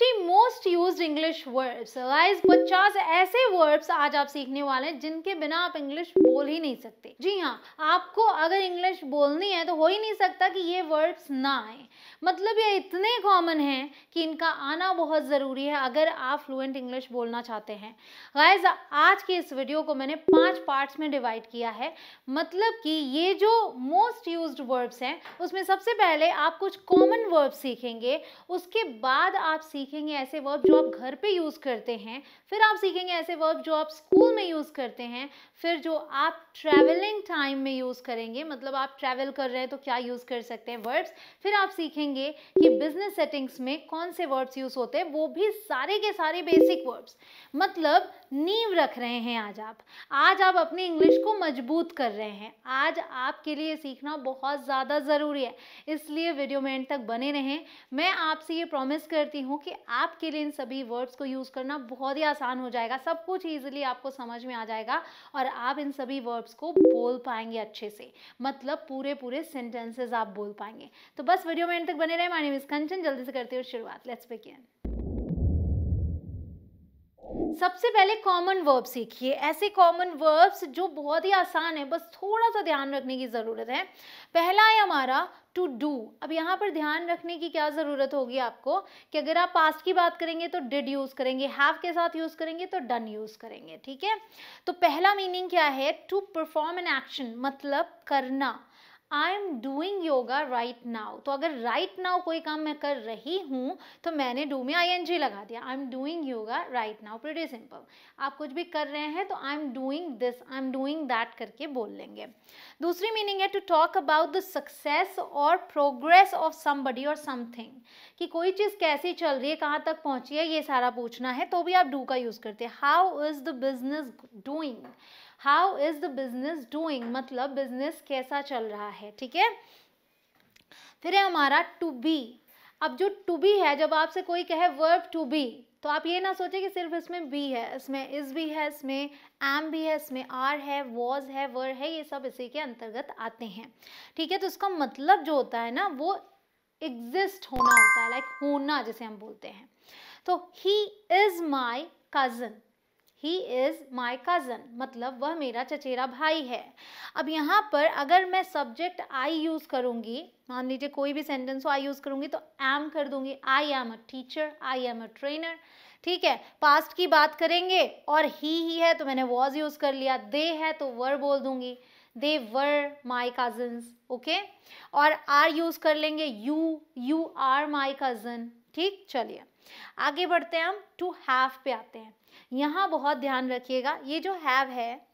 fifty most use English words guys पचास ऐसे words आज आप सीखने वाले हैं जिनके बिना आप इंग्लिश बोल ही नहीं सकते जी हाँ आपको अगर इंग्लिश बोलनी है तो हो ही नहीं सकता कि ये वर्ड्स ना आए मतलब ये इतने कॉमन हैं कि इनका आना बहुत ज़रूरी है अगर आप फ्लुएंट इंग्लिश बोलना चाहते हैं गाइज आज की इस वीडियो को मैंने पाँच पार्ट्स में डिवाइड किया है मतलब कि ये जो मोस्ट यूज वर्ड्स हैं उसमें सबसे पहले आप कुछ कॉमन वर्ब्स सीखेंगे उसके बाद आप सीख सीखेंगे ऐसे वर्ब जो आप घर पे यूज़ करते हैं फिर आप सीखेंगे ऐसे वर्ब जो आप स्कूल में यूज़ करते हैं फिर जो आप ट्रैवलिंग टाइम में यूज़ करेंगे मतलब आप ट्रैवल कर रहे हैं तो क्या यूज़ कर सकते हैं वर्ब्स फिर आप सीखेंगे कि बिजनेस सेटिंग्स में कौन से वर्ड्स यूज़ होते हैं वो भी सारे के सारे बेसिक वर्ब्स मतलब नींव रख रहे हैं आज आप आज आप अपनी इंग्लिश को मजबूत कर रहे हैं आज आपके लिए सीखना बहुत ज़्यादा ज़रूरी है इसलिए वीडियो में एंड तक बने रहें मैं आपसे ये प्रॉमिस करती हूँ कि आपके लिए इन सभी वर्ड्स को यूज़ करना बहुत ही आसान हो जाएगा सब कुछ ईजिली आपको समझ में आ जाएगा और आप इन सभी वर्ब्स को बोल पाएंगे अच्छे से मतलब पूरे पूरे सेंटेंसेज आप बोल पाएंगे तो बस वीडियो में एंड तक बने रहे मानी मिस कंचन जल्दी से करते हो शुरुआत लेट्स बिगिन सबसे पहले कॉमन वर्ब सीखिए ऐसे कॉमन वर्ब्स जो बहुत ही आसान है बस थोड़ा सा ध्यान रखने की ज़रूरत है पहला है हमारा टू डू अब यहाँ पर ध्यान रखने की क्या ज़रूरत होगी आपको कि अगर आप पास्ट की बात करेंगे तो डिड यूज़ करेंगे हैव के साथ यूज़ करेंगे तो डन यूज़ करेंगे ठीक है तो पहला मीनिंग क्या है टू परफॉर्म एन एक्शन मतलब करना I am doing yoga right now तो अगर राइट right नाउ कोई काम मैं कर रही हूँ तो मैंने डू में आई एन जी लगा दिया I am doing yoga right now pretty simple आप कुछ भी कर रहे हैं तो I am doing this I am doing that करके बोल लेंगे दूसरी मीनिंग है to talk about the success और प्रोग्रेस ऑफ समबडी और समथिंग कि कोई चीज़ कैसी चल रही है कहाँ तक पहुँची है ये सारा पूछना है तो भी आप डू का यूज़ करते हैं how is the business doing how is the business doing मतलब बिजनेस कैसा चल रहा है ठीक है फिर है हमारा टू बी अब जो टू बी है जब आपसे कोई कहे वर्ब टू बी तो आप ये ना सोचें कि सिर्फ इसमें बी है इसमें इस भी है इसमें एम भी है इसमें आर है वॉज है वर है ये सब इसी के अंतर्गत आते हैं ठीक है तो इसका मतलब जो होता है ना वो एग्जिस्ट होना होता है लाइक होना जिसे हम बोलते हैं तो he is my cousin he is my cousin मतलब वह मेरा चचेरा भाई है अब यहाँ पर अगर मैं सब्जेक्ट आई यूज़ करूँगी मान लीजिए कोई भी सेंटेंस हो आई यूज़ करूँगी तो एम कर दूंगी I am a teacher I am a trainer ठीक है पास्ट की बात करेंगे और ही ही है तो मैंने वॉज यूज़ कर लिया दे है तो वर बोल दूंगी they were my cousins okay और आर यूज़ कर लेंगे you you are my cousin ठीक चलिए आगे बढ़ते हैं हम टू हैव पे आते हैं यहाँ बहुत ध्यान रखिएगा ये जो हैव है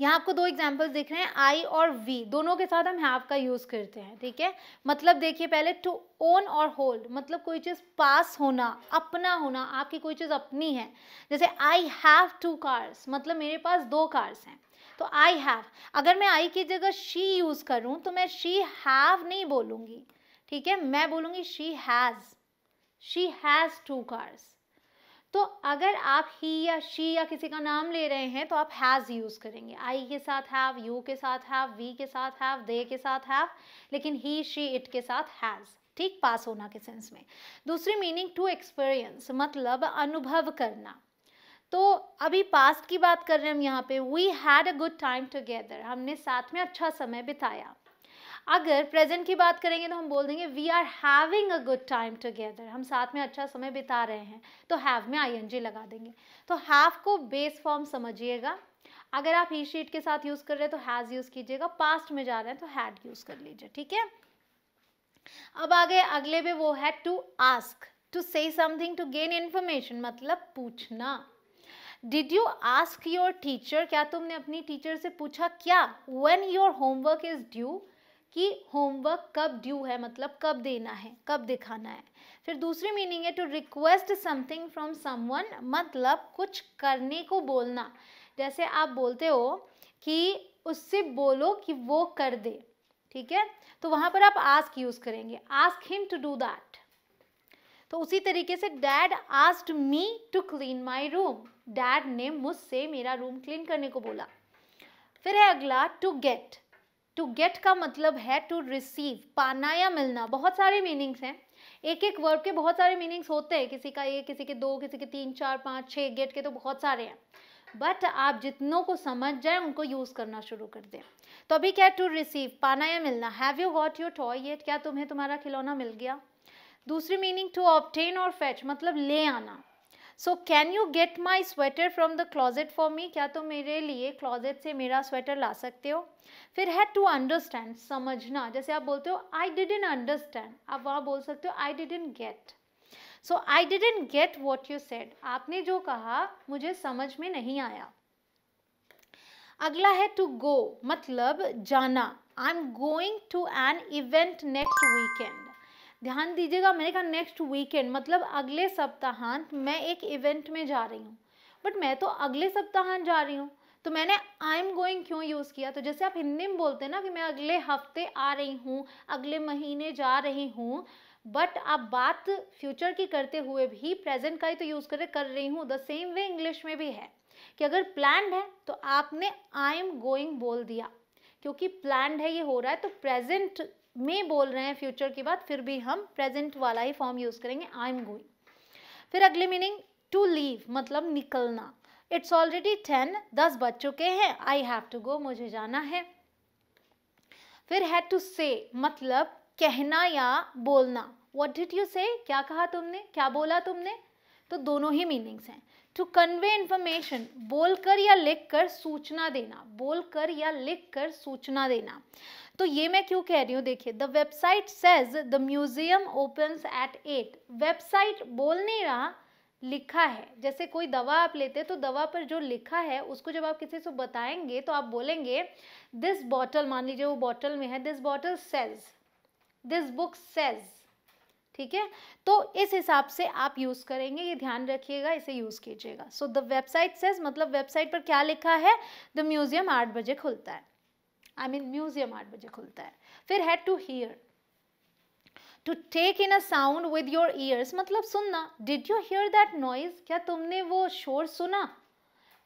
यहाँ आपको दो एग्जाम्पल्स देख रहे हैं आई और वी दोनों के साथ हम हैव का यूज़ करते हैं ठीक है मतलब देखिए पहले टू ओन और होल्ड मतलब कोई चीज़ पास होना अपना होना आपकी कोई चीज़ अपनी है जैसे आई हैव टू कार्स मतलब मेरे पास दो कार्स हैं तो आई हैव अगर मैं आई की जगह शी यूज़ करूँ तो मैं शी हैव नहीं बोलूँगी ठीक है मैं बोलूंगी she has she has two cars तो अगर आप ही या शी या किसी का नाम ले रहे हैं तो आप हैज़ यूज़ करेंगे आई के साथ हैव यू के साथ हैव वी के साथ हैव दे के साथ हैव लेकिन ही शी इट के साथ हैज़ ठीक पास होना के सेंस में दूसरी मीनिंग टू एक्सपीरियंस मतलब अनुभव करना तो अभी पास्ट की बात कर रहे हैं हम यहाँ पे we had a good time together हमने साथ में अच्छा समय बिताया अगर प्रेजेंट की बात करेंगे तो हम बोल देंगे we are having a good time together हम साथ में अच्छा समय बिता रहे हैं तो हैव में आई लगा देंगे तो हैव को बेस फॉर्म समझिएगा अगर आप ही शीट के साथ यूज़ कर रहे हैं तो हैज़ यूज़ कीजिएगा पास्ट में जा रहे हैं तो हैड यूज़ कर लीजिए ठीक है अब आगे अगले पे वो है to ask to say something to gain information मतलब पूछना did you ask your teacher क्या तुमने अपनी टीचर से पूछा क्या when your homework is due कि होमवर्क कब ड्यू है मतलब कब देना है कब दिखाना है फिर दूसरी मीनिंग है to request something from someone मतलब कुछ करने को बोलना जैसे आप बोलते हो कि उससे बोलो कि वो कर दे ठीक है तो वहाँ पर आप आस्क यूज़ करेंगे ask him to do that तो उसी तरीके से dad asked me to clean my room dad ने मुझसे मेरा रूम क्लीन करने को बोला फिर है अगला टू गेट टू गेट का मतलब है टू रिसीव पाना या मिलना बहुत सारे मीनिंग्स हैं एक एक वर्ब के बहुत सारे मीनिंग्स होते हैं किसी का एक किसी के दो किसी के तीन चार पाँच छः गेट के तो बहुत सारे हैं बट आप जितनों को समझ जाए उनको यूज़ करना शुरू कर दें तो अभी क्या टू रिसीव पाना या मिलना have you got your toy yet क्या तुम्हें तुम्हारा खिलौना मिल गया दूसरी मीनिंग टू ऑप्टेन और फैच मतलब ले आना so can you get my sweater from the closet for me क्या तुम तो मेरे लिए क्लॉजेट से मेरा स्वेटर ला सकते हो फिर है टू अंडरस्टैंड समझना जैसे आप बोलते हो आई डिडेंट अंडरस्टैंड आप वहाँ बोल सकते हो I didn't get so I didn't get what you said आपने जो कहा मुझे समझ में नहीं आया अगला है टू गो मतलब जाना I am going to an event next weekend ध्यान दीजिएगा मैंने कहा नेक्स्ट वीकेंड मतलब अगले सप्ताहांत मैं एक इवेंट में जा रही हूँ बट मैं तो अगले सप्ताहांत जा रही हूँ तो मैंने आई एम गोइंग क्यों यूज़ किया तो जैसे आप हिंदी में बोलते हैं ना कि मैं अगले हफ्ते आ रही हूँ अगले महीने जा रही हूँ बट आप बात फ्यूचर की करते हुए भी प्रेजेंट का ही तो यूज़ करें कर रही हूँ द सेम वे इंग्लिश में भी है कि अगर प्लैंड है तो आपने आई एम गोइंग बोल दिया क्योंकि प्लैंड है ये हो रहा है तो प्रेजेंट में बोल रहे हैं फ्यूचर की बात फिर भी हम प्रेजेंट वाला ही फॉर्म यूज़ करेंगे आई एम गोइंग फिर अगली मीनिंग टू लीव मतलब निकलना इट्स ऑलरेडी टेन दस बज चुके हैं आई हैव टू गो मुझे जाना है फिर हैड टू से मतलब कहना या बोलना वॉट डिट यू से क्या कहा तुमने क्या बोला तुमने तो दोनों ही मीनिंग्स हैं टू कन्वे इन्फॉर्मेशन बोलकर या लिखकर सूचना देना बोलकर या लिखकर सूचना देना तो ये मैं क्यों कह रही हूँ देखिए the website says the museum opens at eight website बोलने रहा लिखा है जैसे कोई दवा आप लेते हैं तो दवा पर जो लिखा है उसको जब आप किसी से बताएंगे तो आप बोलेंगे दिस बॉटल मान लीजिए वो बॉटल में है this bottle says this book says ठीक है तो इस हिसाब से आप यूज़ करेंगे ये ध्यान रखिएगा इसे यूज़ कीजिएगा सो द वेबसाइट सेज मतलब वेबसाइट पर क्या लिखा है द म्यूज़ियम आठ बजे खुलता है आई मीन म्यूज़ियम आठ बजे खुलता है फिर had to hear to take in a sound with your ears मतलब सुनना did you hear that noise क्या तुमने वो शोर सुना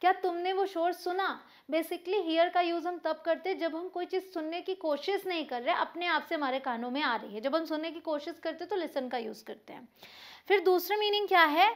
क्या तुमने वो शोर सुना बेसिकली हियर का यूज़ हम तब करते हैं जब हम कोई चीज़ सुनने की कोशिश नहीं कर रहे अपने आप से हमारे कानों में आ रही है जब हम सुनने की कोशिश करते तो लिसन का यूज़ करते हैं फिर दूसरा मीनिंग क्या है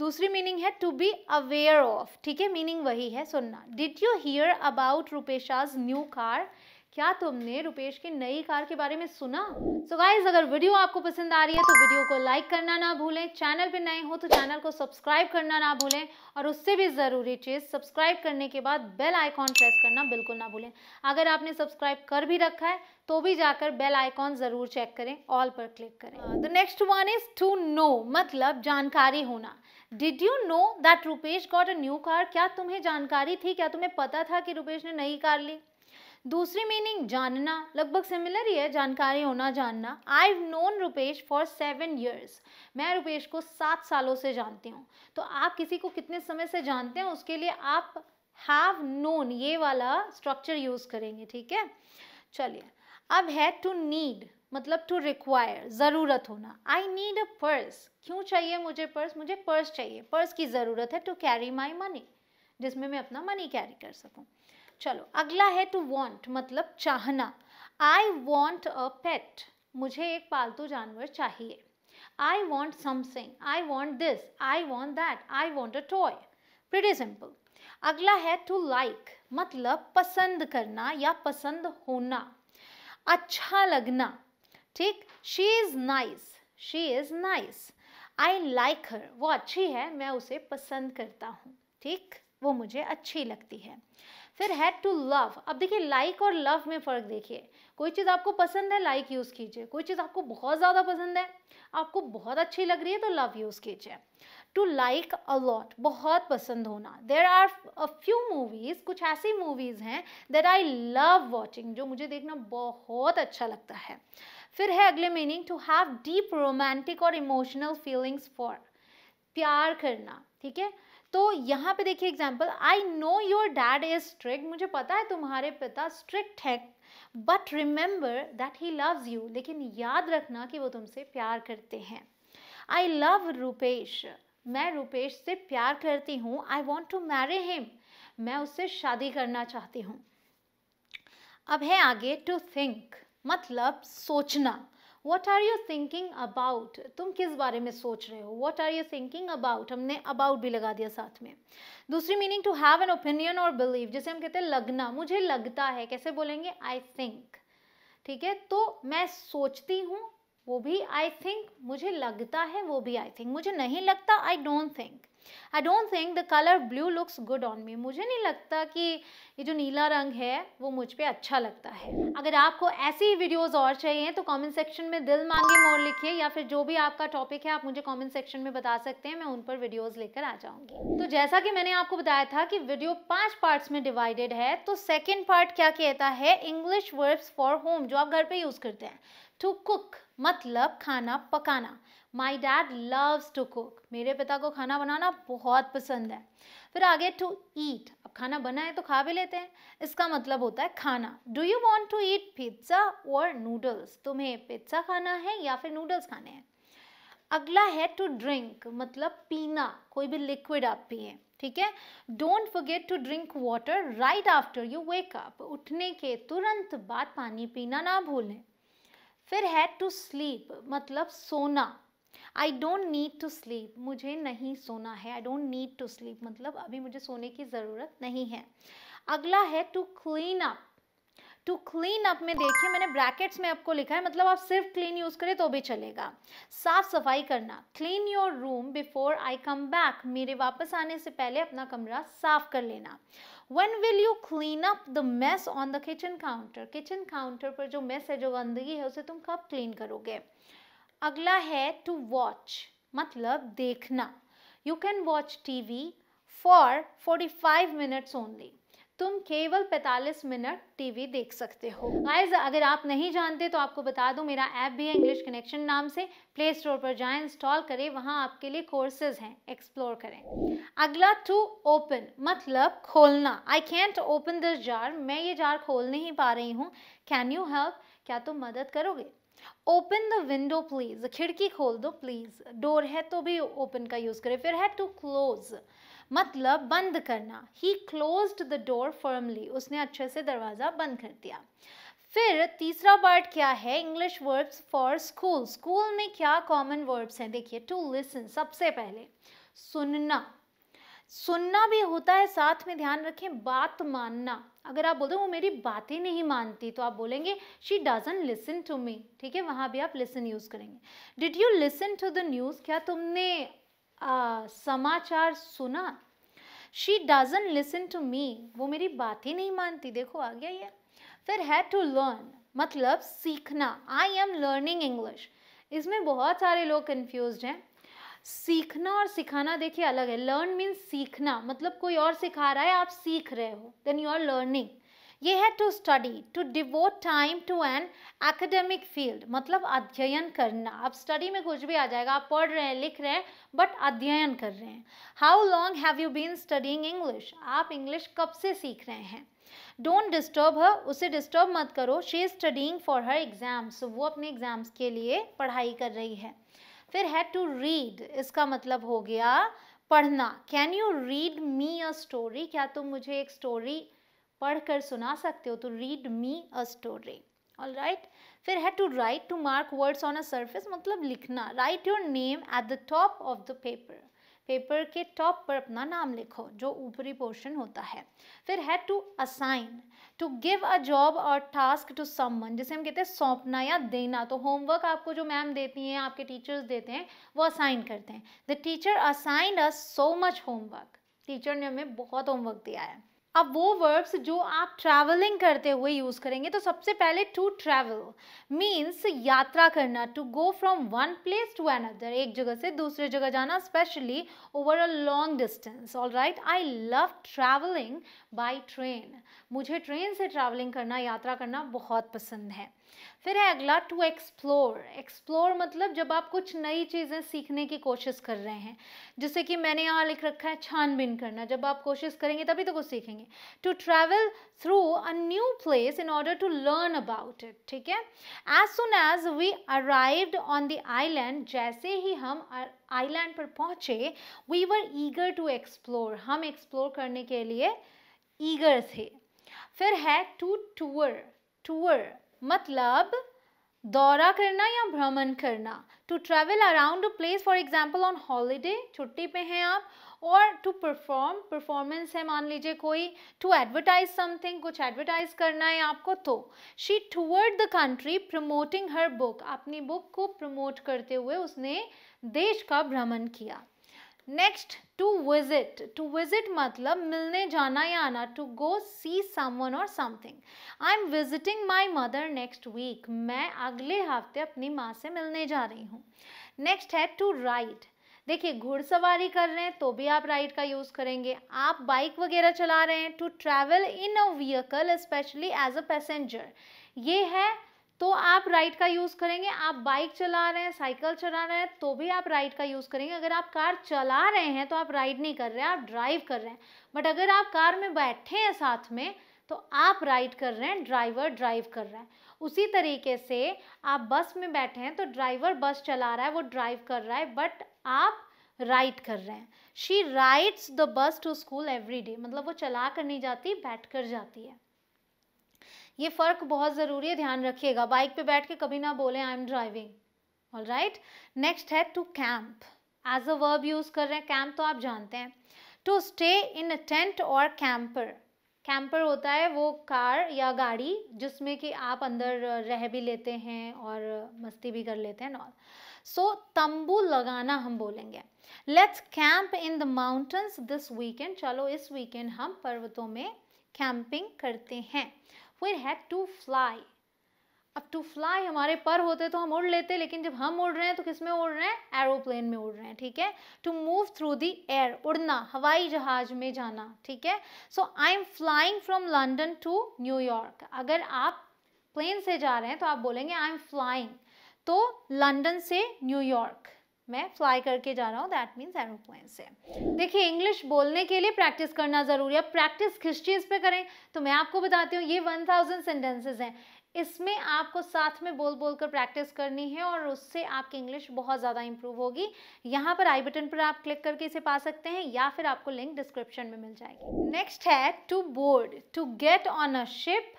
दूसरी मीनिंग है टू बी अवेयर ऑफ ठीक है मीनिंग वही है सुनना did you hear about Rupesh's new car क्या तुमने रुपेश की नई कार के बारे में सुना सो so गाइज अगर वीडियो आपको पसंद आ रही है तो वीडियो को लाइक करना ना भूलें चैनल पे नए हो तो चैनल को सब्सक्राइब करना ना भूलें और उससे भी ज़रूरी चीज़ सब्सक्राइब करने के बाद बेल आइकॉन प्रेस करना बिल्कुल ना भूलें अगर आपने सब्सक्राइब कर भी रखा है तो भी जाकर बेल आइकॉन ज़रूर चेक करें ऑल पर क्लिक करें the next one is to know मतलब जानकारी होना did you know that Rupesh got a new car क्या तुम्हें जानकारी थी क्या तुम्हें पता था कि रुपेश ने नई कार ली दूसरी मीनिंग जानना लगभग सिमिलर ही है जानकारी होना जानना I have known Rupesh for seven years मैं रुपेश को सात सालों से जानती हूँ तो आप किसी को कितने समय से जानते हैं उसके लिए आप हैव नोन ये वाला स्ट्रक्चर यूज़ करेंगे ठीक है चलिए अब है टू नीड मतलब टू रिक्वायर ज़रूरत होना आई नीड अ पर्स क्यों चाहिए मुझे पर्स मुझे पर्स चाहिए पर्स की ज़रूरत है टू कैरी माई मनी जिसमें मैं अपना मनी कैरी कर सकूँ चलो अगला है टू वॉन्ट मतलब चाहना आई वॉन्ट अ पेट मुझे एक पालतू जानवर चाहिए I want something I want this I want that I want a toy very simple अगला है टू लाइक like, मतलब पसंद करना या पसंद होना अच्छा लगना ठीक she is nice she is nice I like her वो अच्छी है मैं उसे पसंद करता हूँ ठीक वो मुझे अच्छी लगती है फिर हैड टू लव अब देखिए लाइक और लव में फ़र्क देखिए कोई चीज़ आपको पसंद है लाइक यूज़ कीजिए कोई चीज़ आपको बहुत ज़्यादा पसंद है आपको बहुत अच्छी लग रही है तो लव यूज़ कीजिए टू लाइक अलॉट बहुत पसंद होना there are a few movies कुछ ऐसी मूवीज़ हैं देर आई लव वॉचिंग जो मुझे देखना बहुत अच्छा लगता है फिर है अगले meaning to have deep romantic और इमोशनल फीलिंग्स फॉर प्यार करना ठीक है तो यहाँ पे देखिए example I know your dad is strict मुझे पता है तुम्हारे पिता स्ट्रिक्ट है but remember that he loves you लेकिन याद रखना कि वो तुमसे प्यार करते हैं आई लव रूपेश मैं रूपेश से प्यार करती हूँ I want to marry him मैं उससे शादी करना चाहती हूँ अब है आगे टू थिंक मतलब सोचना what are you thinking about तुम किस बारे में सोच रहे हो what are you thinking about हमने अबाउट भी लगा दिया साथ में दूसरी meaning to have an opinion और बिलीव जैसे हम कहते हैं लगना मुझे लगता है कैसे बोलेंगे आई थिंक ठीक है तो मैं सोचती हूँ वो भी आई थिंक मुझे लगता है वो भी आई थिंक मुझे नहीं लगता I don't think I don't think the colour blue looks good on me मुझे नहीं लगता कि ये जो नीला रंग है वो मुझ पर अच्छा लगता है अगर आपको ऐसी ही वीडियोज़ और चाहिए तो कॉमेंट सेक्शन में दिल मांगे मोर लिखिए या फिर जो भी आपका टॉपिक है आप मुझे कॉमेंट सेक्शन में बता सकते हैं मैं उन पर वीडियोज़ लेकर आ जाऊँगी तो जैसा कि मैंने आपको बताया था कि वीडियो पाँच पार्ट्स में डिवाइडेड है तो सेकेंड पार्ट क्या कहता है इंग्लिश वर्ब्स फॉर होम जो आप घर पर यूज़ करते हैं टू कुक मतलब खाना पकाना my dad loves to cook मेरे पिता को खाना बनाना बहुत पसंद है फिर आगे टू ईट अब खाना बना है तो खा भी लेते हैं इसका मतलब होता है खाना do you want to eat pizza और नूडल्स तुम्हें पिज्ज़ा खाना है या फिर नूडल्स खाने हैं अगला है टू ड्रिंक मतलब पीना कोई भी लिक्विड आप पिए ठीक है don't forget to drink water right after you wake up उठने के तुरंत बाद पानी पीना ना भूलें फिर है टू स्लीप मतलब सोना I don't need to sleep मुझे नहीं सोना है I don't need to sleep मतलब अभी मुझे सोने की ज़रूरत नहीं है अगला है to clean up to clean up में देखिए मैंने ब्रैकेट्स में आपको लिखा है मतलब आप सिर्फ क्लीन यूज़ करें तो भी चलेगा साफ सफाई करना clean your room before I come back मेरे वापस आने से पहले अपना कमरा साफ कर लेना when will you clean up the mess on the kitchen counter kitchen counter पर जो mess है जो गंदगी है उसे तुम कब clean करोगे अगला है to watch मतलब देखना you can watch TV for 45 minutes only तुम केवल 45 मिनट टीवी देख सकते हो गाइज अगर आप नहीं जानते तो आपको बता दूं मेरा ऐप भी है इंग्लिश कनेक्शन नाम से प्ले स्टोर पर जाएं इंस्टॉल करें वहां आपके लिए कोर्सेज हैं एक्सप्लोर करें अगला टू ओपन मतलब खोलना I can't open this jar मैं ये जार खोल नहीं पा रही हूँ कैन यू हेल्प क्या तुम मदद करोगे ओपन द विंडो प्लीज़ खिड़की खोल दो प्लीज़ डोर है तो भी ओपन का यूज़ करें फिर है टू क्लोज़ मतलब बंद करना he close the door firmly उसने अच्छे से दरवाज़ा बंद कर दिया फिर तीसरा पार्ट क्या है English verbs for school school में क्या कॉमन वर्ब्स हैं देखिए टू लिसन सबसे पहले सुनना सुनना भी होता है साथ में ध्यान रखें बात मानना अगर आप बोलते हो वो मेरी बातें नहीं मानती तो आप बोलेंगे she doesn't listen to me ठीक है वहाँ भी आप लिसन यूज़ करेंगे did you listen to the news क्या तुमने समाचार सुना she doesn't listen to me वो मेरी बात ही नहीं मानती देखो आ गया ये फिर हैड टू लर्न मतलब सीखना आई एम लर्निंग इंग्लिश इसमें बहुत सारे लोग कन्फ्यूज हैं सीखना और सिखाना देखिए अलग है लर्न मीन्स सीखना मतलब कोई और सिखा रहा है आप सीख रहे हो देन यू आर लर्निंग ये है to study to devote time to an academic field मतलब अध्ययन करना आप स्टडी में कुछ भी आ जाएगा आप पढ़ रहे हैं लिख रहे हैं बट अध्ययन कर रहे हैं how long have you been studying English आप इंग्लिश कब से सीख रहे हैं डोंट डिस्टर्ब हर उसे डिस्टर्ब मत करो she is studying for her exams वो अपने एग्ज़ाम्स के लिए पढ़ाई कर रही है फिर है टू रीड इसका मतलब हो गया पढ़ना can you read me a story क्या तुम मुझे एक स्टोरी पढ़ कर सुना सकते हो तो read me a story all right फिर है to write to mark words on a surface मतलब लिखना write your name at the top of the paper paper के टॉप पर अपना नाम लिखो जो ऊपरी पोर्शन होता है फिर है to assign to give a job और टास्क टू समन जिसे हम कहते हैं सौंपना या देना तो होमवर्क आपको जो मैम देती हैं आपके टीचर्स देते हैं वो असाइन करते हैं the teacher assigned us so much homework teacher ने हमें बहुत होमवर्क दिया है अब वो वर्ब्स जो आप ट्रैवलिंग करते हुए यूज़ करेंगे तो सबसे पहले टू ट्रैवल मीन्स यात्रा करना to go from one place to another एक जगह से दूसरे जगह जाना specially over a long distance all right I love travelling by train मुझे ट्रेन से ट्रैवलिंग करना यात्रा करना बहुत पसंद है फिर है अगला टू एक्सप्लोर एक्सप्लोर मतलब जब आप कुछ नई चीज़ें सीखने की कोशिश कर रहे हैं जैसे कि मैंने यहाँ लिख रखा है छानबीन करना जब आप कोशिश करेंगे तभी तो कुछ सीखेंगे to travel through a new place in order to learn about it ठीक है as soon as we arrived on the island जैसे ही हम आईलैंड पर पहुँचे we were eager to explore हम एक्सप्लोर करने के लिए ईगर थे फिर है टू टूअर टूअर मतलब दौरा करना या भ्रमण करना to travel around a place for example on holiday छुट्टी पे हैं आप और टू परफॉर्म परफॉर्मेंस है मान लीजिए कोई टू एडवर्टाइज समथिंग कुछ एडवर्टाइज करना है आपको तो she toured the country promoting her book अपनी बुक को प्रमोट करते हुए उसने देश का भ्रमण किया next to visit to visit मतलब मिलने जाना या आना टू गो सी समवन और something I am visiting my mother next week मैं अगले हफ्ते अपनी माँ से मिलने जा रही हूँ नेक्स्ट है टू राइड देखिए घुड़सवारी कर रहे हैं तो भी आप राइड का यूज़ करेंगे आप बाइक वगैरह चला रहे हैं to travel in a vehicle specially as a passenger ये है तो आप राइट का यूज़ करेंगे आप बाइक चला रहे हैं साइकिल चला रहे हैं तो भी आप राइट का यूज़ करेंगे अगर आप कार चला रहे हैं तो आप राइड नहीं कर रहे हैं आप ड्राइव कर रहे हैं बट अगर आप कार में बैठे हैं साथ में तो आप राइड कर रहे हैं ड्राइवर ड्राइव कर रहा है उसी तरीके से आप बस में बैठे हैं तो ड्राइवर बस चला रहा है वो ड्राइव कर रहा है बट आप राइड कर रहे हैं she rides the bus to school every day मतलब वो चला कर नहीं जाती बैठ कर जाती है ये फ़र्क बहुत ज़रूरी है ध्यान रखिएगा बाइक पे बैठ के कभी ना बोले I am driving all right next है to camp as a verb use कर रहे हैं कैंप तो आप जानते हैं to stay in a tent और कैंपर कैंपर होता है वो कार या गाड़ी जिसमें कि आप अंदर रह भी लेते हैं और मस्ती भी कर लेते हैं नॉल सो so, तंबू लगाना हम बोलेंगे let's camp in the mountains this weekend चलो इस वीकेंड हम पर्वतों में कैंपिंग करते हैं वी हैड टू फ्लाई अब टू फ्लाई हमारे पर होते तो हम उड़ लेते लेकिन जब हम उड़ रहे हैं तो किस में उड़ रहे हैं एरोप्लेन में उड़ रहे हैं ठीक है to move through the air उड़ना हवाई जहाज में जाना ठीक है so I am flying from London to New York अगर आप प्लेन से जा रहे हैं तो आप बोलेंगे I am flying to London से न्यूयॉर्क मैं फ्लाई करके जा रहा हूँ दैट मीन्स एरोप्लेन से देखिए इंग्लिश बोलने के लिए प्रैक्टिस करना ज़रूरी है प्रैक्टिस किस चीज़ पे करें तो मैं आपको बताती हूँ ये वन थाउजेंड सेंटेंसेज हैं इसमें आपको साथ में बोल बोल कर प्रैक्टिस करनी है और उससे आपकी इंग्लिश बहुत ज़्यादा इंप्रूव होगी यहाँ पर आई बटन पर आप क्लिक करके इसे पा सकते हैं या फिर आपको लिंक डिस्क्रिप्शन में मिल जाएगी नेक्स्ट है to board to get on a ship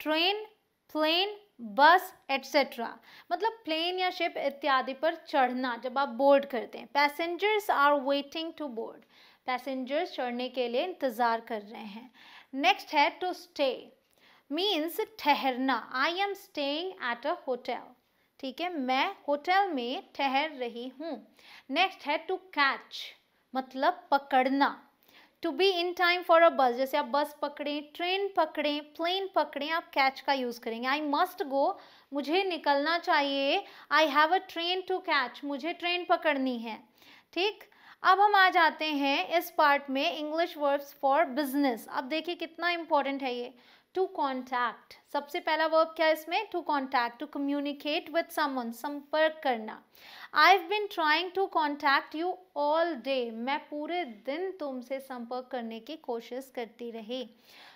train plane bus etcetera मतलब प्लेन या शिप इत्यादि पर चढ़ना जब आप बोर्ड करते हैं passengers are waiting to board passengers चढ़ने के लिए इंतज़ार कर रहे हैं नेक्स्ट है टू स्टे मीन्स ठहरना I am staying at a hotel ठीक है मैं होटल में ठहर रही हूँ नेक्स्ट है टू कैच मतलब पकड़ना to be in time for a bus जैसे आप बस पकड़ें ट्रेन पकड़ें प्लेन पकड़ें आप कैच का यूज़ करेंगे आई मस्ट गो मुझे निकलना चाहिए I have a train to catch मुझे ट्रेन पकड़नी है ठीक अब हम आ जाते हैं इस पार्ट में इंग्लिश वर्ड्स फॉर बिजनेस अब देखिए कितना इंपॉर्टेंट है ये टू कॉन्टैक्ट सबसे पहला वर्ब क्या है इसमें to contact to communicate with someone संपर्क करना I have been trying to contact you all day मैं पूरे दिन तुमसे संपर्क करने की कोशिश करती रही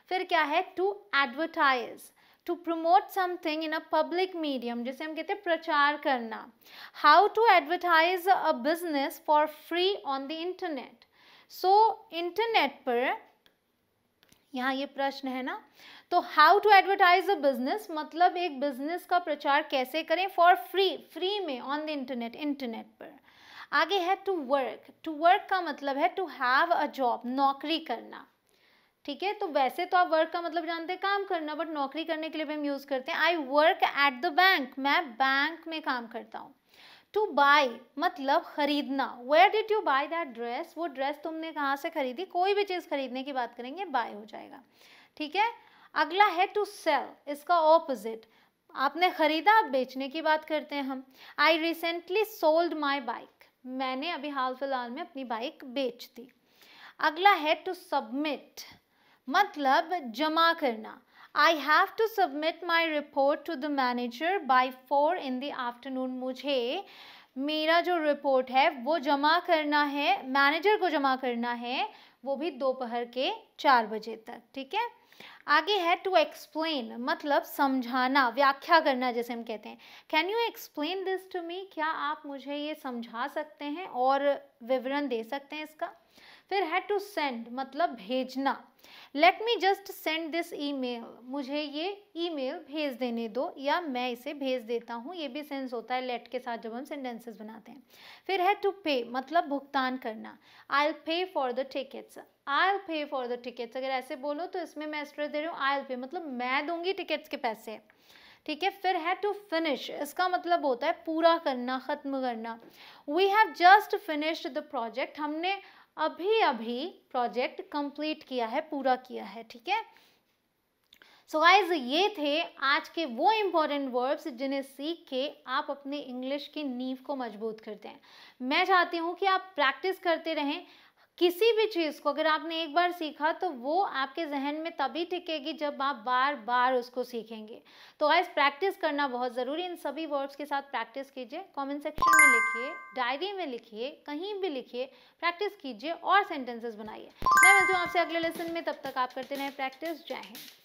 फिर क्या है to advertise to promote something in a public medium जिसे हम कहते हैं प्रचार करना how to advertise a business for free on the internet so internet पर यहाँ ये प्रश्न है ना तो how to advertise a business मतलब एक बिजनेस का प्रचार कैसे करें फॉर फ्री फ्री में ऑन द इंटरनेट इंटरनेट पर आगे है टू वर्क टू वर्क का मतलब है टू हैव अ जॉब नौकरी करना ठीक है तो वैसे तो आप वर्क का मतलब जानते हैं काम करना बट नौकरी करने के लिए भी हम यूज़ करते हैं I work at the bank मैं बैंक में काम करता हूँ टू बाई मतलब खरीदना where did you buy that dress वो ड्रेस तुमने कहाँ से खरीदी कोई भी चीज़ खरीदने की बात करेंगे बाय हो जाएगा ठीक है अगला है टू सेल इसका ऑपोजिट आपने ख़रीदा बेचने की बात करते हैं हम I recently sold my bike मैंने अभी हाल फिलहाल में अपनी बाइक बेच दी अगला है टू सबमिट मतलब जमा करना I have to submit my report to the manager by four in the afternoon मुझे मेरा जो रिपोर्ट है वो जमा करना है मैनेजर को जमा करना है वो भी दोपहर के चार बजे तक ठीक है आगे है टू एक्सप्लेन मतलब समझाना व्याख्या करना जैसे हम कहते हैं can you explain this to me क्या आप मुझे ये समझा सकते हैं और विवरण दे सकते हैं इसका फिर है टू सेंड मतलब भेजना let me just send this email मुझे ये ईमेल भेज देने दो या मैं इसे भेज देता हूँ ये भी सेंस होता है लेट के साथ जब हम सेंटेंसेस बनाते हैं फिर है टू पे मतलब भुगतान करना आई पे फॉर द टिकट्स आई पे फॉर द टिकट्स अगर ऐसे बोलो तो इसमें मैं स्ट्रेस दे रही हूँ आई पे मतलब मैं दूंगी टिकट्स के पैसे ठीक है फिर है टू फिनिश इसका मतलब होता है पूरा करना ख़त्म करना we have just finished the project हमने अभी अभी प्रोजेक्ट कंप्लीट किया है पूरा किया है ठीक है सो गाइज ये थे आज के वो इम्पॉर्टेंट वर्ब्स जिन्हें सीख के आप अपने इंग्लिश की नींव को मजबूत करते हैं मैं चाहती हूँ कि आप प्रैक्टिस करते रहें किसी भी चीज़ को अगर आपने एक बार सीखा तो वो आपके जहन में तभी टिकेगी जब आप बार बार उसको सीखेंगे तो गाइज प्रैक्टिस करना बहुत ज़रूरी इन सभी वर्ड्स के साथ प्रैक्टिस कीजिए कमेंट सेक्शन में लिखिए डायरी में लिखिए कहीं भी लिखिए प्रैक्टिस कीजिए और सेंटेंसेस बनाइए मैं मिलती हूँ आपसे अगले लेसन में तब तक आप करते रहें प्रैक्टिस जय हिंद